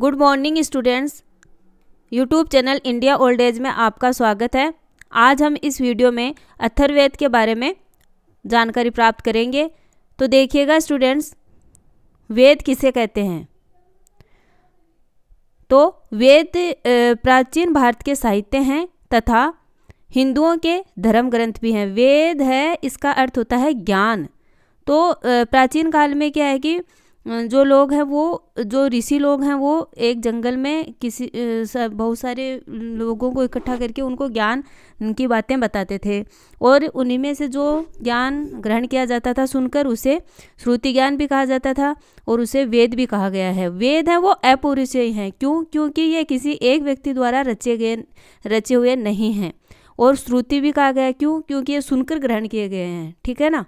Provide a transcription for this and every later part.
good morning students YouTube channel India old age में आपका स्वागत है आज हम इस वीडियो में अथर्वेद के बारे में जानकारी प्राप्त करेंगे तो देखिएगा स्टूडेंट्स वेद किसे कहते हैं तो वेद प्राचीन भारत के साहित्य हैं तथा हिंदुओं के धर्म ग्रंथ भी हैं वेद है इसका अर्थ होता है ज्ञान तो प्राचीन काल में क्या है कि जो लोग हैं वो जो ऋषि लोग हैं वो एक जंगल में किसी बहुत सारे लोगों को इकट्ठा करके उनको ज्ञान की बातें बताते थे और उन्हीं में से जो ज्ञान ग्रहण किया जाता था सुनकर उसे श्रुति ज्ञान भी कहा जाता था और उसे वेद भी कहा गया है वेद है वो अपरिचय हैं क्यों क्योंकि ये किसी एक व्यक्ति द्वारा रचे गए रचे हुए नहीं हैं और श्रुति भी कहा गया क्यों क्योंकि ये सुनकर ग्रहण किए गए हैं ठीक है ना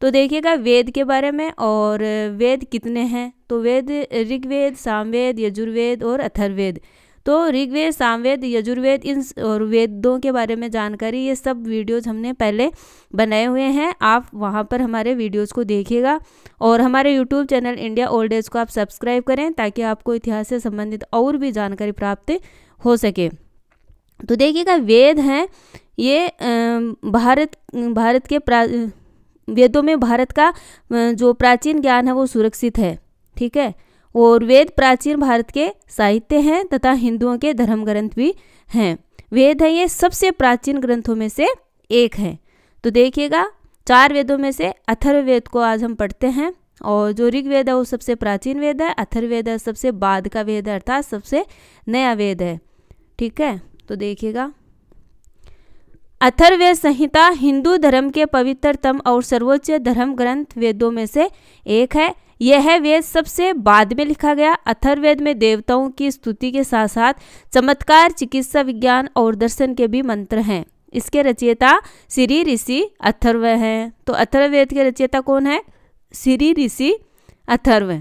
तो देखिएगा वेद के बारे में और वेद कितने हैं तो वेद ऋग्वेद सामवेद यजुर्वेद और अथर्वेद तो ऋग्वेद सामवेद यजुर्वेद इन और वेदों के बारे में जानकारी ये सब वीडियोज़ हमने पहले बनाए हुए हैं आप वहाँ पर हमारे वीडियोज़ को देखिएगा और हमारे YouTube channel India old age को आप सब्सक्राइब करें ताकि आपको इतिहास से संबंधित और भी जानकारी प्राप्त हो सके तो देखिएगा वेद हैं ये भारत भारत के प्रा वेदों में भारत का जो प्राचीन ज्ञान है वो सुरक्षित है ठीक है और वेद प्राचीन भारत के साहित्य हैं तथा हिंदुओं के धर्म ग्रंथ भी हैं वेद है ये सबसे प्राचीन ग्रंथों में से एक है तो देखिएगा चार वेदों में से अथर्ववेद को आज हम पढ़ते हैं और जो ऋग्वेद है वो सबसे प्राचीन वेद है अथर्ववेद है सबसे बाद का वेद है अर्थात सबसे नया वेद है ठीक है तो देखिएगा अथर्व संहिता हिंदू धर्म के पवित्रतम और सर्वोच्च धर्म ग्रंथ वेदों में से एक है यह वेद सबसे बाद में लिखा गया अथर्वेद में देवताओं की स्तुति के साथ साथ चमत्कार चिकित्सा विज्ञान और दर्शन के भी मंत्र हैं इसके रचयिता श्री ऋषि अथर्व हैं तो अथर्ववेद के रचयिता कौन है श्री ऋषि अथर्व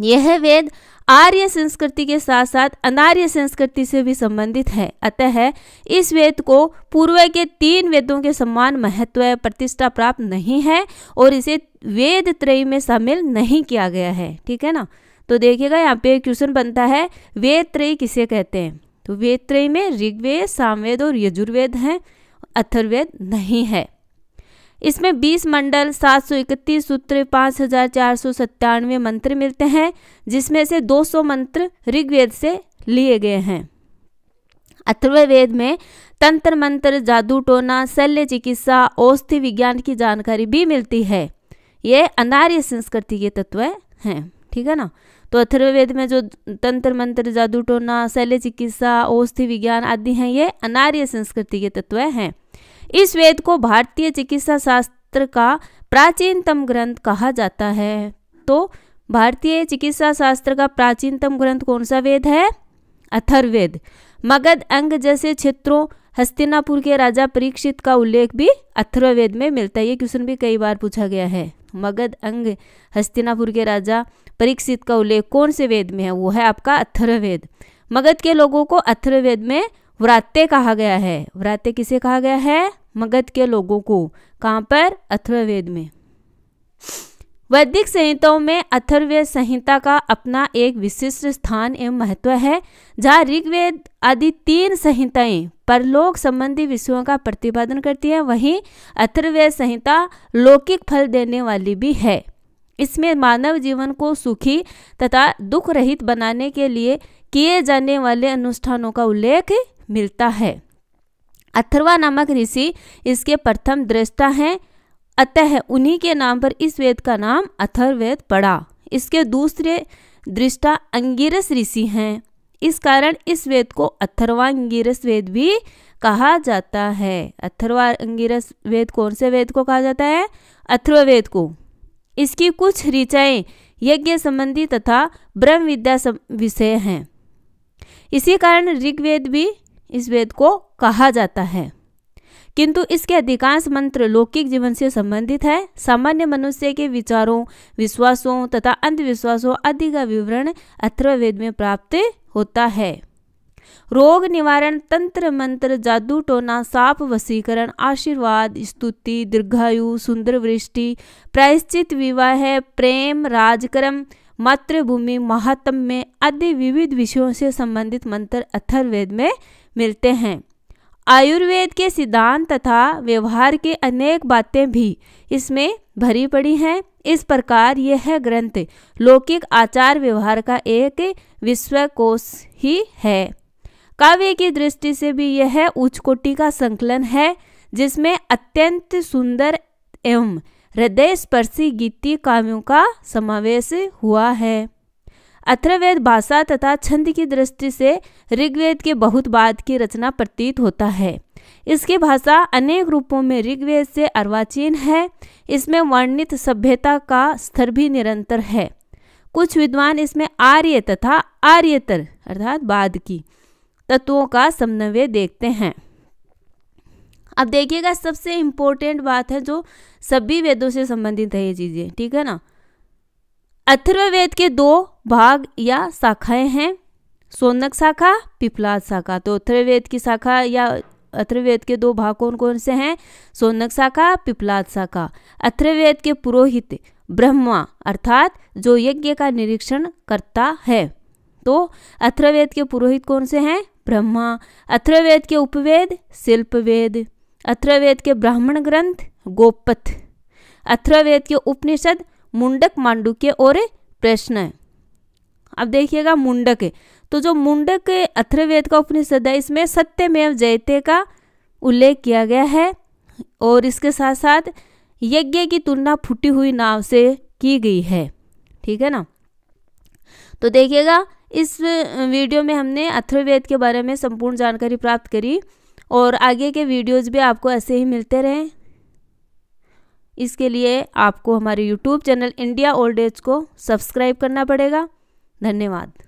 यह वेद आर्य संस्कृति के साथ साथ अनार्य संस्कृति से भी संबंधित है अतः इस वेद को पूर्व के तीन वेदों के समान महत्व प्रतिष्ठा प्राप्त नहीं है और इसे वेद त्रय में शामिल नहीं किया गया है ठीक है ना तो देखिएगा यहाँ पे क्वेश्चन बनता है वेद त्रय किसे कहते हैं तो वेद त्रय में ऋग्वेद सामवेद और यजुर्वेद हैं अथर्वेद नहीं है इसमें 20 मंडल सात सौ इकतीस सूत्र पाँच हजार चार सौ सत्तानवे मंत्र मिलते हैं जिसमें से 200 मंत्र ऋग्वेद से लिए गए हैं अथर्ववेद में तंत्र मंत्र जादू टोना शल्य चिकित्सा औषधि विज्ञान की जानकारी भी मिलती है ये अनार्य संस्कृति के तत्व हैं ठीक है ना तो अथर्ववेद में जो तंत्र मंत्र जादू टोना शल्य चिकित्सा औषधि विज्ञान आदि हैं ये अनार्य संस्कृति के तत्व हैं इस वेद को भारतीय चिकित्सा शास्त्र का प्राचीनतम ग्रंथ कहा जाता है तो भारतीय चिकित्सा शास्त्र का प्राचीनतम ग्रंथ कौन सा वेद है अथर्वेद मगध अंग जैसे क्षेत्रों हस्तिनापुर के राजा परीक्षित का उल्लेख भी अथर्वेद में मिलता है ये क्वेश्चन भी कई बार पूछा गया है मगध अंग हस्तिनापुर के राजा परीक्षित का उल्लेख कौन से वेद में है वो है आपका अथर्वेद मगध के लोगों को अथर्वेद में व्रात्य कहा गया है व्रात्य किसे कहा गया है मगध के लोगों को कहाँ पर अथर्ववेद में वैदिक संहिताओं में अथर्वेद संहिता का अपना एक विशिष्ट स्थान एवं महत्व है जहाँ ऋग्वेद आदि तीन संहिताएं परलोक संबंधी विषयों का प्रतिपादन करती है वहीं अथर्वेद संहिता लौकिक फल देने वाली भी है इसमें मानव जीवन को सुखी तथा दुख रहित बनाने के लिए किए जाने वाले अनुष्ठानों का उल्लेख मिलता है अथर्वा नामक ऋषि इसके प्रथम दृष्टा हैं अतः उन्हीं के नाम पर इस वेद का नाम अथर्वेद पड़ा इसके दूसरे दृष्टा अंगिरस ऋषि हैं इस कारण इस वेद को अंगिरस वेद भी कहा जाता है अंगिरस वेद कौन से वेद को कहा जाता है अथर्ववेद को इसकी कुछ ऋचाएँ यज्ञ संबंधी तथा ब्रह्म विद्या विषय हैं इसी कारण ऋग्वेद भी इस वेद को कहा जाता है किंतु इसके अधिकांश मंत्र लौकिक जीवन से संबंधित है सामान्य मनुष्य के विचारों विश्वासों तथा अंधविश्वासों आदि का विवरण अथर्ववेद में प्राप्त होता है रोग निवारण तंत्र मंत्र जादू टोना साप वसीकरण आशीर्वाद स्तुति दीर्घायु सुंदर वृष्टि प्रायश्चित विवाह प्रेम राजकर्म मातृभूमि महात्म में आदि विविध विषयों से संबंधित मंत्र अथर्वेद में मिलते हैं आयुर्वेद के सिद्धांत तथा व्यवहार के अनेक बातें भी इसमें भरी पड़ी हैं इस प्रकार यह ग्रंथ लौकिक आचार व्यवहार का एक विश्वकोश ही है काव्य की दृष्टि से भी यह उच्च कोटि का संकलन है जिसमें अत्यंत सुंदर एवं हृदय स्पर्शी गीतीय काव्यों का समावेश हुआ है अथर्वेद भाषा तथा छंद की दृष्टि से ऋग्वेद के बहुत बाद की रचना प्रतीत होता है इसकी भाषा अनेक रूपों में ऋग्वेद से अर्वाचीन है इसमें वर्णित सभ्यता का स्तर भी निरंतर है कुछ विद्वान इसमें आर्य तथा आर्यतर अर्थात बाद की तत्वों का समन्वय देखते हैं अब देखिएगा सबसे इम्पोर्टेंट बात है जो सभी वेदों से संबंधित है ये चीज़ें ठीक है ना अथर्ववेद के दो भाग या शाखाएं हैं सोनक शाखा पिपलाद शाखा तो अथर्ववेद की शाखा या अथर्ववेद के दो भाग कौन कौन से हैं सोनक शाखा पिपलाद शाखा अथर्ववेद के पुरोहित ब्रह्मा अर्थात जो यज्ञ का निरीक्षण करता है तो अथर्ववेद के पुरोहित कौन से हैं ब्रह्मा अथर्ववेद के उपवेद शिल्पवेद अथर्वेद के ब्राह्मण ग्रंथ गोपथ अथर्वेद के उपनिषद मुंडक मांडुक्य और प्रश्न अब देखिएगा मुंडक है तो जो मुंडक अथर्वेद का उपनिषद है इसमें सत्यमेव जयते का उल्लेख किया गया है और इसके साथ साथ यज्ञ की तुलना फूटी हुई नाव से की गई है ठीक है ना तो देखिएगा इस वीडियो में हमने अथर्वेद के बारे में संपूर्ण जानकारी प्राप्त करी और आगे के वीडियोज़ भी आपको ऐसे ही मिलते रहें इसके लिए आपको हमारे YouTube channel India old age को सब्सक्राइब करना पड़ेगा धन्यवाद